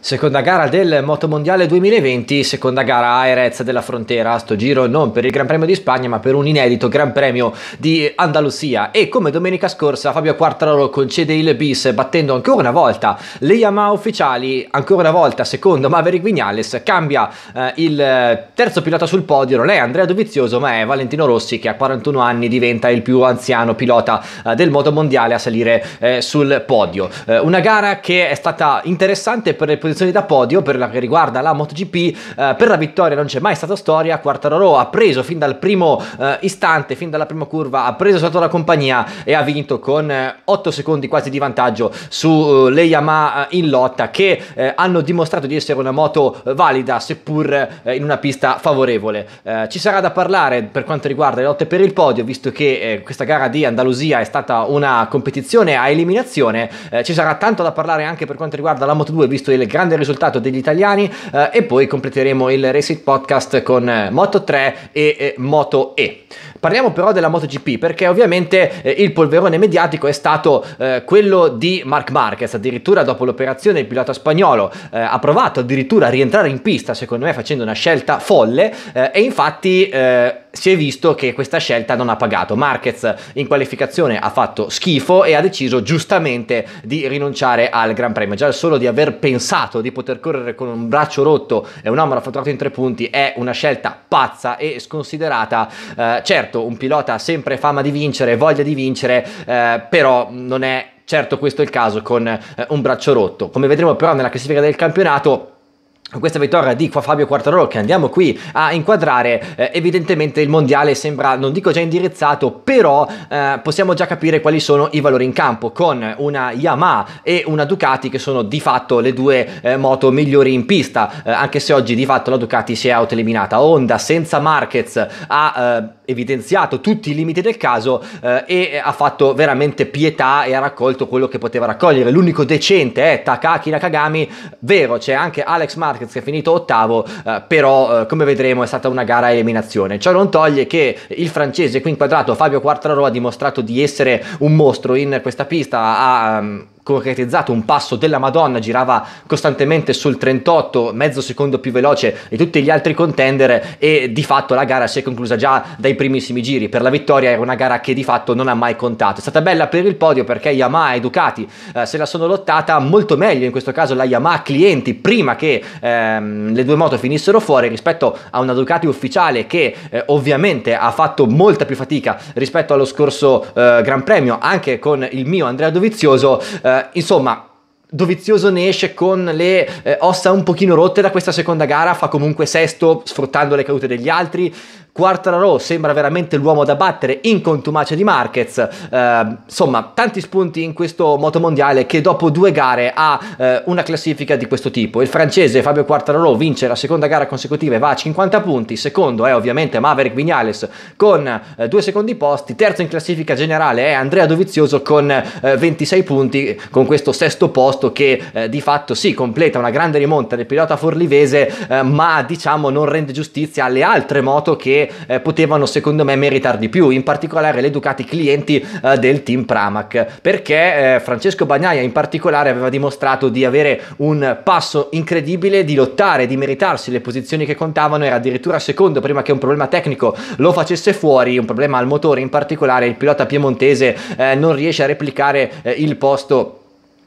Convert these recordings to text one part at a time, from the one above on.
Seconda gara del Motomondiale 2020, seconda gara a della Frontera, a sto giro non per il Gran Premio di Spagna ma per un inedito Gran Premio di Andalusia e come domenica scorsa Fabio Quartararo concede il bis battendo ancora una volta le Yamaha ufficiali, ancora una volta secondo Maverick Vignales, cambia eh, il terzo pilota sul podio, non è Andrea Dovizioso ma è Valentino Rossi che a 41 anni diventa il più anziano pilota eh, del Motomondiale a salire eh, sul podio. Eh, una gara che è stata interessante per le posizioni da podio per la che riguarda la MotoGP. Eh, per la vittoria non c'è mai stata storia. Quartararo ha preso fin dal primo eh, istante, fin dalla prima curva, ha preso sotto la compagnia e ha vinto con eh, 8 secondi quasi di vantaggio su eh, le Yamaha eh, in lotta che eh, hanno dimostrato di essere una moto valida seppur in una pista favorevole. ci sarà da parlare per quanto riguarda le lotte per il podio, visto che questa gara di Andalusia è stata una competizione a eliminazione. ci sarà tanto da parlare anche per quanto riguarda la Moto2, visto il grande risultato degli italiani eh, e poi completeremo il Racing Podcast con eh, Moto 3 e, e eh, Moto E. Parliamo però della MotoGP perché ovviamente eh, il polverone mediatico è stato eh, quello di Mark Marquez, addirittura dopo l'operazione il pilota spagnolo eh, ha provato addirittura a rientrare in pista, secondo me facendo una scelta folle eh, e infatti eh, si è visto che questa scelta non ha pagato. Marquez in qualificazione ha fatto schifo e ha deciso giustamente di rinunciare al Gran Premio. Già solo di aver pensato di poter correre con un braccio rotto e un omero fatturato in tre punti è una scelta pazza e sconsiderata. Eh, certo, certo un pilota ha sempre fama di vincere, voglia di vincere, eh, però non è certo questo il caso con eh, un braccio rotto. Come vedremo però nella classifica del campionato, questa vittoria di Fabio Quartarolo che andiamo qui a inquadrare eh, evidentemente il mondiale sembra non dico già indirizzato però eh, possiamo già capire quali sono i valori in campo con una Yamaha e una Ducati che sono di fatto le due eh, moto migliori in pista eh, anche se oggi di fatto la Ducati si è autoeliminata Honda senza Marquez ha eh, evidenziato tutti i limiti del caso eh, e ha fatto veramente pietà e ha raccolto quello che poteva raccogliere. L'unico decente è Takaki Nakagami, vero, c'è anche Alex Marquez che è finito ottavo, eh, però eh, come vedremo è stata una gara a eliminazione. Ciò non toglie che il francese qui inquadrato Fabio Quartararo ha dimostrato di essere un mostro in questa pista, ha um, concretizzato un passo della Madonna, girava costantemente sul 38, mezzo secondo più veloce di tutti gli altri contender e di fatto la gara si è conclusa già dai primissimi giri. Per la vittoria era una gara che di fatto non ha mai contato. È stata bella per il podio perché Yamaha e Ducati eh, se la sono lottata molto meglio, in questo caso la Yamaha clienti prima che ehm, le due moto finissero fuori rispetto a una Ducati ufficiale che eh, ovviamente ha fatto molta più fatica rispetto allo scorso eh, Gran Premio, anche con il mio Andrea Dovizioso eh, eh, insomma, Dovizioso ne esce con le eh, ossa un pochino rotte da questa seconda gara, fa comunque sesto sfruttando le cadute degli altri, Quartararo sembra veramente l'uomo da battere in contumacia di Marquez, eh, insomma tanti spunti in questo motomondiale che dopo due gare ha eh, una classifica di questo tipo. Il francese Fabio Quartararo vince la seconda gara consecutiva e va a 50 punti, secondo è ovviamente Maverick Vignales con eh, due secondi posti, terzo in classifica generale è Andrea Dovizioso con 26 eh, punti, con questo sesto posto che eh, di fatto si sì, completa una grande rimonta del pilota forlivese, eh, ma diciamo non rende giustizia alle altre moto che eh, potevano secondo me meritare di più, in particolare le Ducati clienti eh, del team Pramac, perché eh, Francesco Bagnaia in particolare aveva dimostrato di avere un passo incredibile, di lottare, di meritarsi le posizioni che contavano, era addirittura secondo prima che un problema tecnico lo facesse fuori, un problema al motore in particolare, il pilota piemontese eh, non riesce a replicare eh, il posto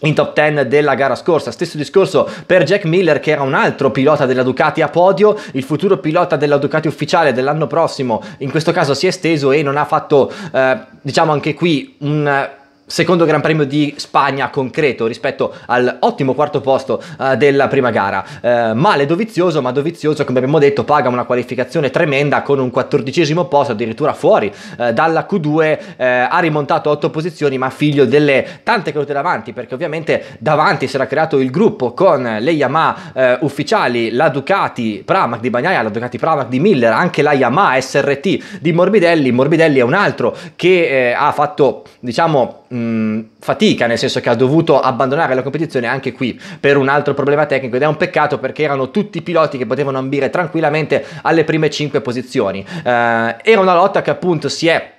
in top 10 della gara scorsa. Stesso discorso per Jack Miller che era un altro pilota della Ducati a podio, il futuro pilota della Ducati ufficiale dell'anno prossimo, in questo caso si è esteso e non ha fatto eh, diciamo anche qui un secondo Gran Premio di Spagna concreto rispetto all'ottimo quarto posto eh, della prima gara. Eh, male Dovizioso, ma Dovizioso, come abbiamo detto, paga una qualificazione tremenda con un quattordicesimo posto, addirittura fuori eh, dalla Q2. Eh, ha rimontato otto posizioni, ma figlio delle tante cadute davanti, perché ovviamente davanti si era creato il gruppo con le Yamaha eh, ufficiali, la Ducati Pramac di Bagnaia, la Ducati Pramac di Miller, anche la Yamaha SRT di Morbidelli. Morbidelli è un altro che eh, ha fatto, diciamo, mh, mm, fatica, nel senso che ha dovuto abbandonare la competizione anche qui per un altro problema tecnico ed è un peccato perché erano tutti piloti che potevano ambire tranquillamente alle prime 5 posizioni. Eh, era una lotta che appunto si è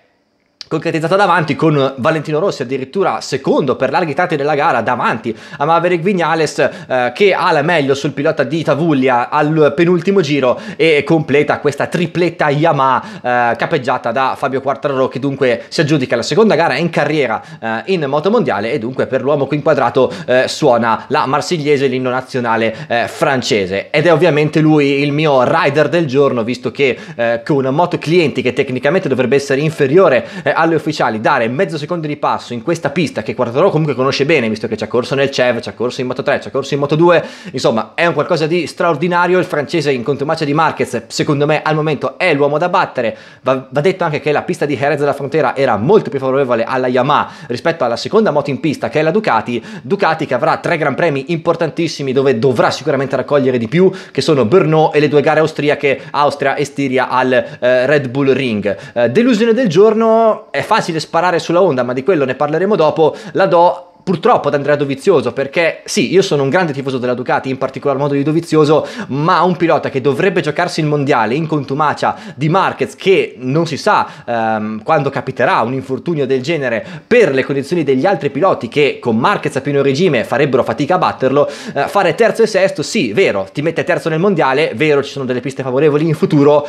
concretizzata davanti con Valentino Rossi addirittura secondo per larghi tratti della gara davanti a Maverick Vignales eh, che ha la meglio sul pilota di Tavuglia al penultimo giro e completa questa tripletta Yamaha eh, capeggiata da Fabio Quartararo che dunque si aggiudica la seconda gara in carriera eh, in moto mondiale e dunque per l'uomo qui inquadrato eh, suona la marsigliese l'inno nazionale eh, francese ed è ovviamente lui il mio rider del giorno visto che eh, con moto clienti che tecnicamente dovrebbe essere inferiore alle ufficiali dare mezzo secondo di passo in questa pista che Quartararo comunque conosce bene, visto che ci ha corso nel CEV, ci ha corso in Moto 3, ci ha corso in Moto 2, insomma è un qualcosa di straordinario, il francese in contromarcia di Marquez secondo me al momento è l'uomo da battere, va, va detto anche che la pista di Jerez della Frontera era molto più favorevole alla Yamaha rispetto alla seconda moto in pista che è la Ducati, Ducati che avrà tre gran premi importantissimi dove dovrà sicuramente raccogliere di più, che sono Brno e le due gare austriache, Austria e Stiria al eh, Red Bull Ring. Eh, delusione del giorno è facile sparare sulla onda, ma di quello ne parleremo dopo, la do purtroppo ad Andrea Dovizioso perché sì, io sono un grande tifoso della Ducati, in particolar modo di Dovizioso, ma un pilota che dovrebbe giocarsi il mondiale in contumacia di Marquez che non si sa ehm, quando capiterà un infortunio del genere per le condizioni degli altri piloti che con Marquez a pieno regime farebbero fatica a batterlo, eh, fare terzo e sesto, sì, vero, ti mette terzo nel mondiale, vero, ci sono delle piste favorevoli in futuro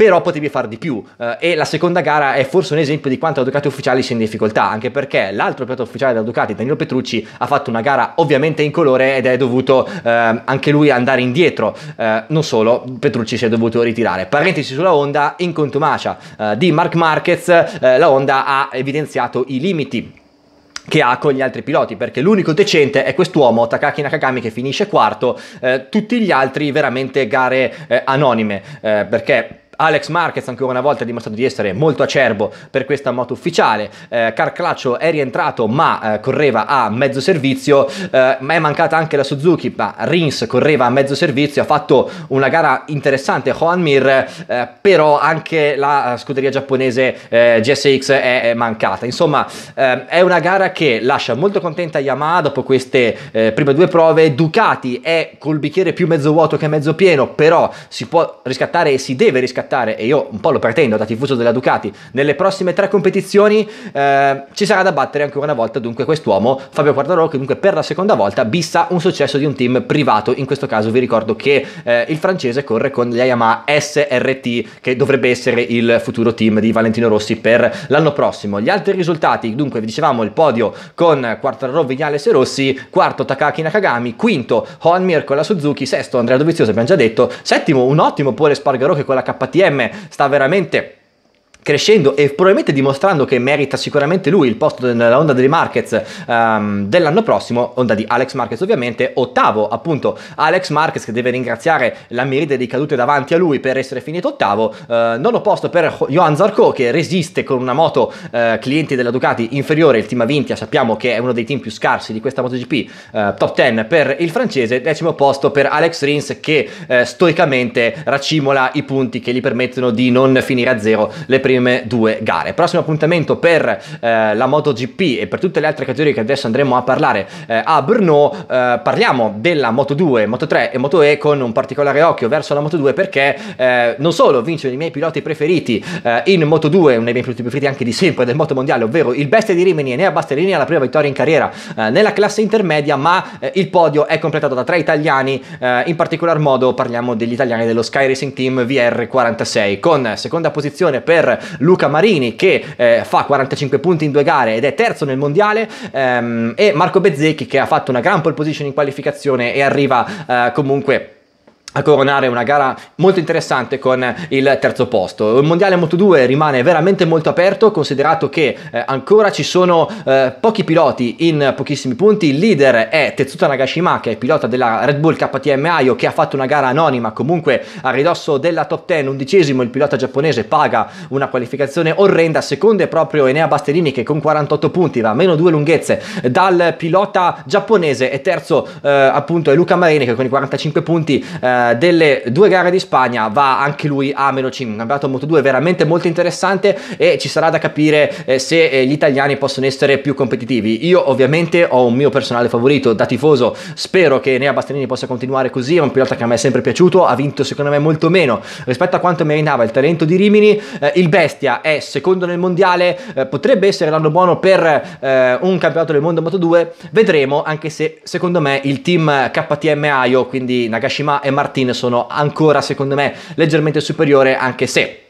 però potevi fare di più eh, e la seconda gara è forse un esempio di quanto la Ducati ufficiale sia in difficoltà, anche perché l'altro pilota ufficiale della Ducati, Danilo Petrucci, ha fatto una gara ovviamente in colore ed è dovuto eh, anche lui andare indietro, eh, non solo, Petrucci si è dovuto ritirare. Parentesi sulla Honda, in contumacia eh, di Mark Marquez, eh, la Honda ha evidenziato i limiti che ha con gli altri piloti, perché l'unico decente è quest'uomo, Takaki Nakagami, che finisce quarto, eh, tutti gli altri veramente gare eh, anonime, eh, perché Alex Marquez ancora una volta ha dimostrato di essere molto acerbo per questa moto ufficiale, eh, Carclaccio è rientrato ma eh, correva a mezzo servizio, eh, ma è mancata anche la Suzuki, ma Rins correva a mezzo servizio, ha fatto una gara interessante Juan Mir, eh, però anche la eh, scuderia giapponese eh, GSX è, è, mancata. Insomma eh, è una gara che lascia molto contenta Yamaha dopo queste prime due prove, Ducati è col bicchiere più mezzo vuoto che mezzo pieno, però si può riscattare e si deve riscattare scattare, e io un po' lo pretendo da tifoso della Ducati, nelle prossime tre competizioni eh, ci sarà da battere ancora una volta dunque quest'uomo, Fabio Quartararo, che dunque per la seconda volta bissa un successo di un team privato, in questo caso vi ricordo che eh, il francese corre con gli Yamaha SRT, che dovrebbe essere il futuro team di Valentino Rossi per l'anno prossimo. Gli altri risultati, dunque vi dicevamo il podio con Quartararo, Vignales e Rossi, quarto Takaki Nakagami, quinto Honmir con la Suzuki, sesto Andrea Dovizioso abbiamo già detto, settimo un ottimo pure Spargaro che con la KTM DTM sta veramente crescendo e probabilmente dimostrando che merita sicuramente lui il posto nella onda dei markets um, dell'anno prossimo, onda di Alex Marquez ovviamente, ottavo appunto Alex Marquez che deve ringraziare la meride di cadute davanti a lui per essere finito ottavo, uh, nono posto per Johan Zarco che resiste con una moto uh, clienti della Ducati inferiore, il team Avintia sappiamo che è uno dei team più scarsi di questa MotoGP, uh, top 10 per il francese, decimo posto per Alex Rins che stoicamente racimola i punti che gli permettono di non finire a zero le prime prime due gare. Prossimo appuntamento per eh, la MotoGP e per tutte le altre categorie che adesso andremo a parlare eh, a Brno, eh, parliamo della Moto2, Moto3 e MotoE con un particolare occhio verso la Moto2 perché eh, non solo vince uno dei miei piloti preferiti eh, in Moto2, uno dei miei piloti preferiti anche di sempre del moto mondiale, ovvero il bestia di Rimini e Nea Bastellini alla prima vittoria in carriera eh, nella classe intermedia, ma il podio è completato da tre italiani, in particolar modo parliamo degli italiani dello Sky Racing Team VR46 con seconda posizione per Luca Marini che eh, fa 45 punti in due gare ed è terzo nel mondiale ehm, e Marco Bezzecchi che ha fatto una gran pole position in qualificazione e arriva eh, comunque a coronare una gara molto interessante con il terzo posto. Il mondiale Moto 2 rimane veramente molto aperto, considerato che eh, ancora ci sono eh, pochi piloti in pochissimi punti. Il leader è Tetsuta Nagashima, che è pilota della Red Bull KTM Aio che ha fatto una gara anonima, comunque a ridosso della top 10, undicesimo. Il pilota giapponese paga una qualificazione orrenda. Secondo è proprio Enea Basterini che con 48 punti va a meno due lunghezze dal pilota giapponese, e terzo, eh, appunto, è Luca Marini, che con i 45 punti eh, eh, delle due gare di Spagna va anche lui a meno 5, un campionato Moto2 veramente molto interessante e ci sarà da capire eh, se eh, gli italiani possono essere più competitivi. Io ovviamente ho un mio personale favorito da tifoso, spero che Nea Bastianini possa continuare così, è un pilota che a me è sempre piaciuto, ha vinto secondo me molto meno rispetto a quanto meritava il talento di Rimini, eh, il Bestia è secondo nel mondiale, eh, potrebbe essere l'anno buono per un campionato del mondo Moto2, vedremo anche se secondo me il team KTM Aio, quindi Nagashima e Martino Martin sono ancora secondo me leggermente superiore anche se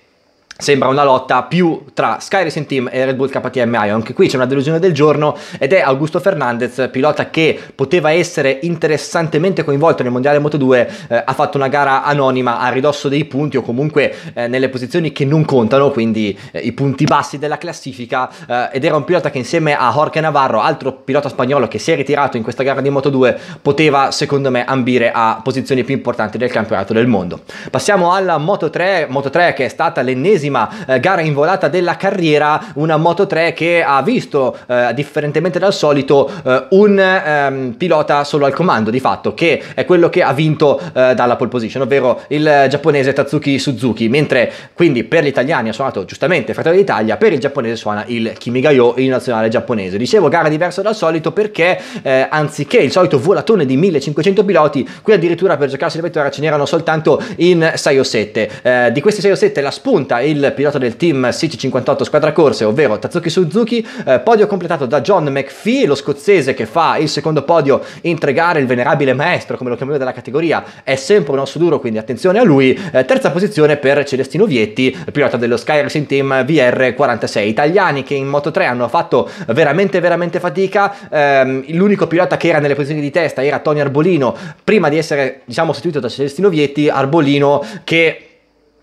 sembra una lotta più tra Sky Racing Team e Red Bull KTM Ion. Anche qui c'è una delusione del giorno ed è Augusto Fernandez, pilota che poteva essere interessantemente coinvolto nel Mondiale Moto2, eh, ha fatto una gara anonima a ridosso dei punti o comunque eh, nelle posizioni che non contano, quindi eh, i punti bassi della classifica eh, ed era un pilota che insieme a Jorge Navarro, altro pilota spagnolo che si è ritirato in questa gara di Moto2, poteva secondo me ambire a posizioni più importanti del campionato del mondo. Passiamo alla Moto3, Moto3 che è stata l'ennesima tredicesima eh, gara in volata della carriera, una Moto 3 che ha visto, eh, differentemente dal solito, eh, un ehm, pilota solo al comando di fatto, che è quello che ha vinto eh, dalla pole position, ovvero il giapponese Tatsuki Suzuki, mentre quindi per gli italiani ha suonato giustamente Fratello d'Italia, per il giapponese suona il Kimigayo, il nazionale giapponese. Dicevo gara diversa dal solito perché eh, anziché il solito volatone di 1500 piloti, qui addirittura per giocarsi la vettura ce n'erano soltanto in 6 o 7. Eh, di questi 6 o 7 la spunta e il pilota del team CC58 squadra corse, ovvero Tatsuki Suzuki, eh, podio completato da John McPhee, lo scozzese che fa il secondo podio in tre gare, il venerabile maestro, come lo chiamiamo della categoria, è sempre un osso duro, quindi attenzione a lui. Eh, terza posizione per Celestino Vietti, pilota dello Sky Racing Team VR46. Italiani che in Moto3 hanno fatto veramente veramente fatica, eh, l'unico pilota che era nelle posizioni di testa era Tony Arbolino, prima di essere diciamo sostituito da Celestino Vietti, Arbolino che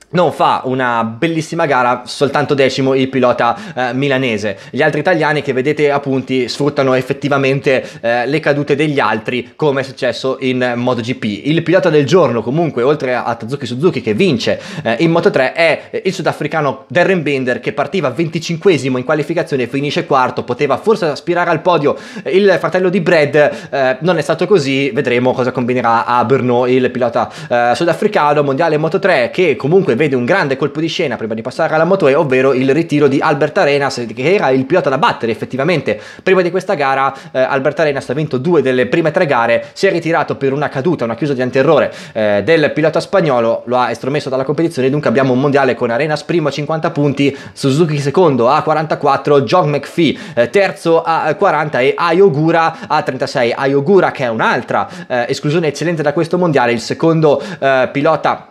non fa una bellissima gara, soltanto decimo il pilota eh, milanese. Gli altri italiani che vedete a punti sfruttano effettivamente eh, le cadute degli altri come è successo in MotoGP. Il pilota del giorno comunque, oltre a Tazuki Suzuki che vince eh, in Moto3, è il sudafricano Darren Bender che partiva 25esimo in qualificazione e finisce quarto, poteva forse aspirare al podio. Eh, il fratello di Brad eh, non è stato così, vedremo cosa combinerà a Brno il pilota eh, sudafricano mondiale Moto3 che comunque vede un grande colpo di scena prima di passare alla Moto E, ovvero il ritiro di Albert Arenas, che era il pilota da battere effettivamente. Prima di questa gara eh, Albert Arenas ha vinto due delle prime tre gare, si è ritirato per una caduta, una chiusa di antierrore eh, del pilota spagnolo, lo ha estromesso dalla competizione, dunque abbiamo un mondiale con Arenas primo a 50 punti, Suzuki secondo a 44, John McPhee eh, terzo a 40 e Ayogura a 36. Ayogura che è un'altra eh, esclusione eccellente da questo mondiale, il secondo eh, pilota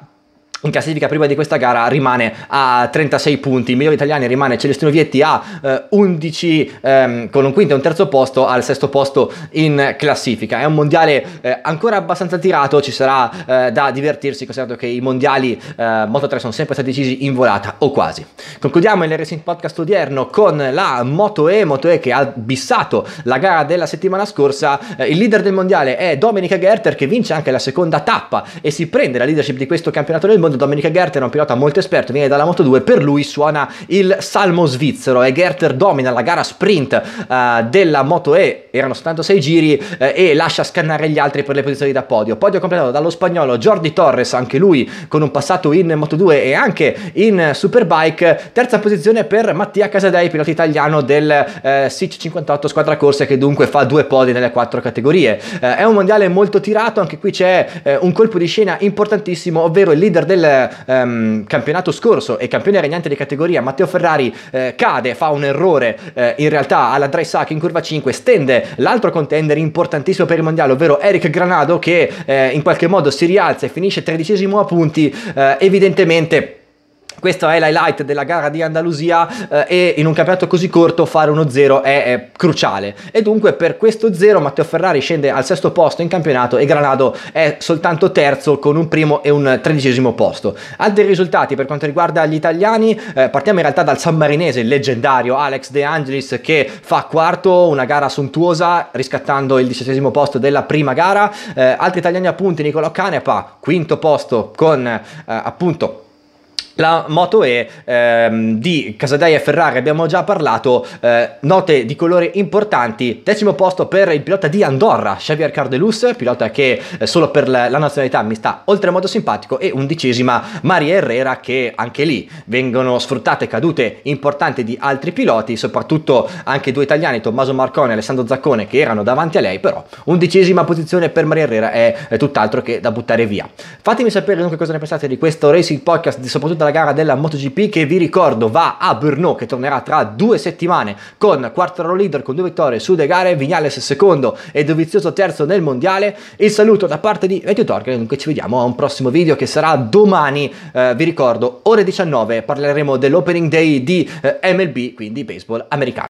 in classifica prima di questa gara rimane a 36 punti, il migliore italiano rimane Celestino Vietti a eh, 11 ehm, con un quinto e un terzo posto al sesto posto in classifica. È un mondiale eh, ancora abbastanza tirato, ci sarà eh, da divertirsi considerato che i mondiali eh, Moto 3 sono sempre stati decisi in volata o quasi. Concludiamo il Racing Podcast odierno con la Moto E, Moto E che ha bissato la gara della settimana scorsa. Eh, il leader del mondiale è Domenica Gerter che vince anche la seconda tappa e si prende la leadership di questo campionato del mondo mondo Domenica Gerter è un pilota molto esperto, viene dalla Moto2, per lui suona il salmo svizzero e Gerter domina la gara sprint uh, della Moto E, erano soltanto 6 giri uh, e lascia scannare gli altri per le posizioni da podio. Podio completato dallo spagnolo Jordi Torres, anche lui con un passato in Moto2 e anche in Superbike, terza posizione per Mattia Casadei, pilota italiano del uh, SIC 58 squadra corse che dunque fa due podi nelle quattro categorie. è un mondiale molto tirato, anche qui c'è un colpo di scena importantissimo, ovvero il leader del del um, campionato scorso e campione regnante di categoria Matteo Ferrari eh, cade, fa un errore eh, in realtà alla dry sack in curva 5, stende l'altro contender importantissimo per il mondiale, ovvero Eric Granado che eh, in qualche modo si rialza e finisce tredicesimo a punti, eh, evidentemente questo è l'highlight della gara di Andalusia eh, e in un campionato così corto fare uno 0 è, è, cruciale. E dunque per questo 0 Matteo Ferrari scende al sesto posto in campionato e Granado è soltanto terzo con un primo e un tredicesimo posto. Altri risultati per quanto riguarda gli italiani, eh, partiamo in realtà dal sammarinese, il leggendario Alex De Angelis che fa quarto, una gara sontuosa riscattando il diciottesimo posto della prima gara. Eh, altri italiani appunti, Nicolò Canepa, quinto posto con eh, appunto la Moto E ehm, di Casadaia e Ferrari abbiamo già parlato, eh, note di colore importanti, decimo posto per il pilota di Andorra, Xavier Cardelus, pilota che eh, solo per la, la, nazionalità mi sta oltremodo simpatico, e undicesima Maria Herrera che anche lì vengono sfruttate cadute importanti di altri piloti, soprattutto anche due italiani, Tommaso Marconi e Alessandro Zaccone che erano davanti a lei, però undicesima posizione per Maria Herrera è, è tutt'altro che da buttare via. Fatemi sapere dunque cosa ne pensate di questo Racing Podcast, soprattutto la gara della MotoGP che vi ricordo va a Brno che tornerà tra due settimane con Quartararo leader con due vittorie su due gare, Vignales secondo e Dovizioso terzo nel mondiale. Il saluto da parte di Vecchio che dunque ci vediamo a un prossimo video che sarà domani, eh, vi ricordo, ore 19 parleremo dell'opening day di eh, MLB, quindi baseball americano.